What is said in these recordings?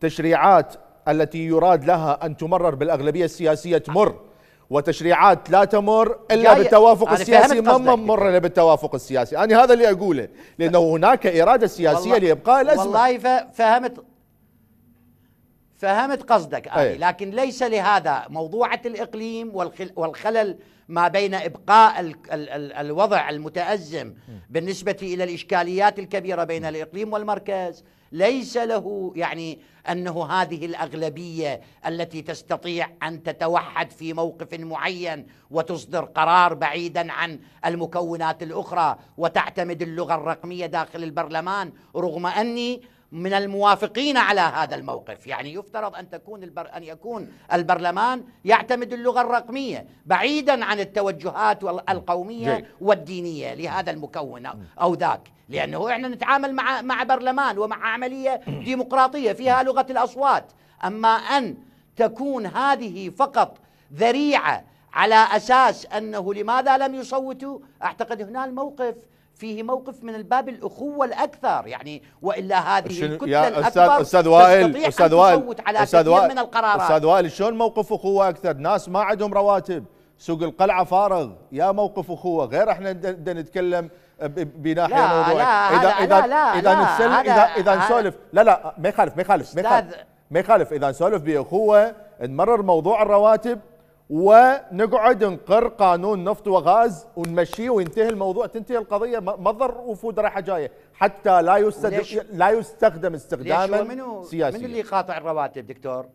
تشريعات التي يراد لها أن تمرر بالأغلبية السياسية تمر وتشريعات لا تمر إلا بالتوافق السياسي ما ممر إلا بالتوافق السياسي أنا هذا اللي أقوله لأنه هناك إرادة سياسية لإبقاء الأزمة والله فهمت فهمت قصدك أي. آه، أي. لكن ليس لهذا موضوعة الإقليم والخلل ما بين إبقاء ال ال ال الوضع المتأزم بالنسبة إلى الإشكاليات الكبيرة بين الإقليم والمركز ليس له يعني انه هذه الاغلبيه التي تستطيع ان تتوحد في موقف معين وتصدر قرار بعيدا عن المكونات الاخرى وتعتمد اللغه الرقميه داخل البرلمان رغم اني من الموافقين على هذا الموقف يعني يفترض أن تكون البر أن يكون البرلمان يعتمد اللغة الرقمية بعيدا عن التوجهات القومية والدينية لهذا المكون أو ذاك لأنه إحنا نتعامل مع مع برلمان ومع عملية ديمقراطية فيها لغة الأصوات أما أن تكون هذه فقط ذريعة على أساس أنه لماذا لم يصوتوا أعتقد هنا الموقف فيه موقف من الباب الأخوة الأكثر يعني وإلا هذه الكتلة الأكبر أستاذ, أستاذ وائل أستاذ وائل على أستاذ وائل من القرارات أستاذ وائل شلون موقف أخوة أكثر ناس ما عندهم رواتب سوق القلعة فارغ يا موقف أخوة غير احنا نتكلم بناحيه لا موضوع لا اذا لا اذا لا اذا لا اذا اذا نسولف لا لا ما يخالف ما يخالف ما يخالف ما يخالف اذا نسولف باخوه نمرر موضوع الرواتب ونقعد نقر قانون نفط وغاز ونمشيه وينتهي الموضوع تنتهي القضيه ما تضر وفود رايحه جايه حتى لا يستخدم لا يستخدم استخداما منو سياسيا من اللي قاطع الرواتب دكتور؟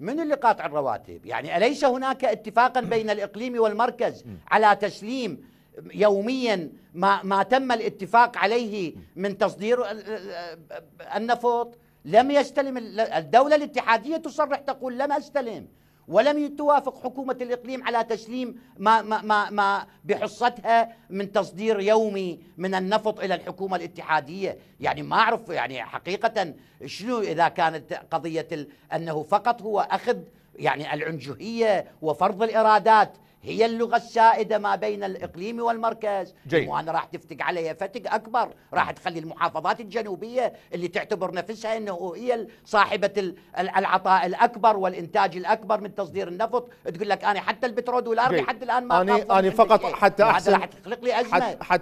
من اللي قاطع الرواتب؟ يعني اليس هناك اتفاقا بين الاقليم والمركز على تسليم يوميا ما ما تم الاتفاق عليه من تصدير النفط لم يستلم الدولة الاتحادية تصرح تقول لم أستلم ولم توافق حكومة الإقليم على تسليم ما, ما, ما, ما بحصتها من تصدير يومي من النفط إلى الحكومة الاتحادية يعني ما أعرف يعني حقيقة شنو إذا كانت قضية أنه فقط هو أخذ يعني العنجهية وفرض الإرادات هي اللغة السائدة ما بين الإقليم والمركز جيد وأنا راح تفتق عليها فتق أكبر راح تخلي المحافظات الجنوبية اللي تعتبر نفسها أنه هي صاحبة العطاء الأكبر والإنتاج الأكبر من تصدير النفط تقول لك أنا حتى البترول والأرض لحد الآن ما أنا, أنا فقط حتى أحسن راح تخلق لي أزمة حتى